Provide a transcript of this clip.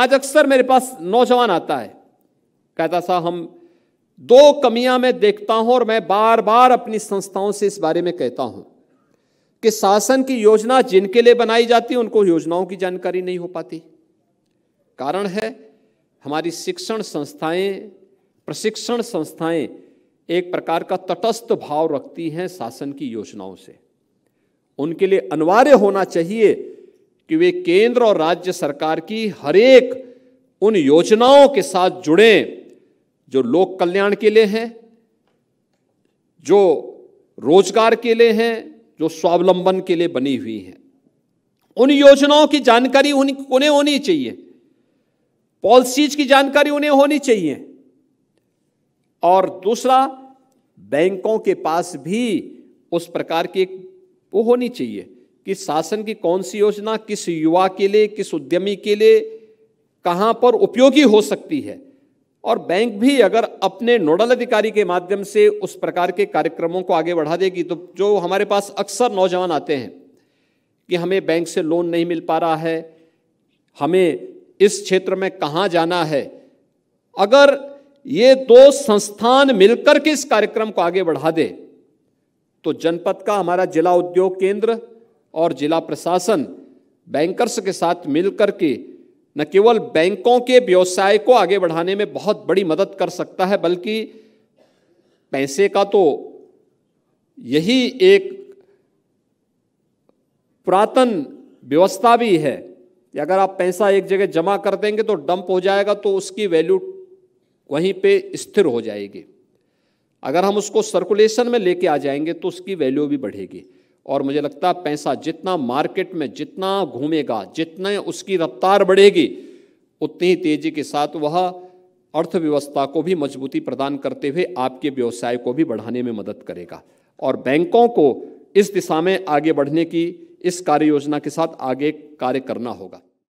आज अक्सर मेरे पास नौजवान आता है कहता सा हम दो कमियां मैं देखता हूं और मैं बार बार अपनी संस्थाओं से इस बारे में कहता हूं कि शासन की योजना जिनके लिए बनाई जाती है उनको योजनाओं की जानकारी नहीं हो पाती कारण है हमारी शिक्षण संस्थाएं प्रशिक्षण संस्थाएं एक प्रकार का तटस्थ भाव रखती हैं शासन की योजनाओं से उनके लिए अनिवार्य होना चाहिए कि वे केंद्र और राज्य सरकार की हरेक उन योजनाओं के साथ जुड़ें जो लोक कल्याण के लिए हैं जो रोजगार के लिए हैं जो स्वावलंबन के लिए बनी हुई हैं उन योजनाओं की जानकारी उन्हें होनी चाहिए पॉलिसीज की जानकारी उन्हें होनी चाहिए और दूसरा बैंकों के पास भी उस प्रकार की वो होनी चाहिए कि शासन की कौन सी योजना किस युवा के लिए किस उद्यमी के लिए कहाँ पर उपयोगी हो सकती है और बैंक भी अगर अपने नोडल अधिकारी के माध्यम से उस प्रकार के कार्यक्रमों को आगे बढ़ा देगी तो जो हमारे पास अक्सर नौजवान आते हैं कि हमें बैंक से लोन नहीं मिल पा रहा है हमें इस क्षेत्र में कहाँ जाना है अगर ये दो संस्थान मिलकर के इस कार्यक्रम को आगे बढ़ा दे तो जनपद का हमारा जिला उद्योग केंद्र और जिला प्रशासन बैंकर्स के साथ मिलकर के न केवल बैंकों के व्यवसाय को आगे बढ़ाने में बहुत बड़ी मदद कर सकता है बल्कि पैसे का तो यही एक पुरातन व्यवस्था भी है कि अगर आप पैसा एक जगह जमा कर देंगे तो डंप हो जाएगा तो उसकी वैल्यू वहीं पे स्थिर हो जाएगी अगर हम उसको सर्कुलेशन में लेके आ जाएंगे तो उसकी वैल्यू भी बढ़ेगी और मुझे लगता है पैसा जितना मार्केट में जितना घूमेगा जितने उसकी रफ्तार बढ़ेगी उतनी तेजी के साथ वह अर्थव्यवस्था को भी मजबूती प्रदान करते हुए आपके व्यवसाय को भी बढ़ाने में मदद करेगा और बैंकों को इस दिशा में आगे बढ़ने की इस कार्य योजना के साथ आगे कार्य करना होगा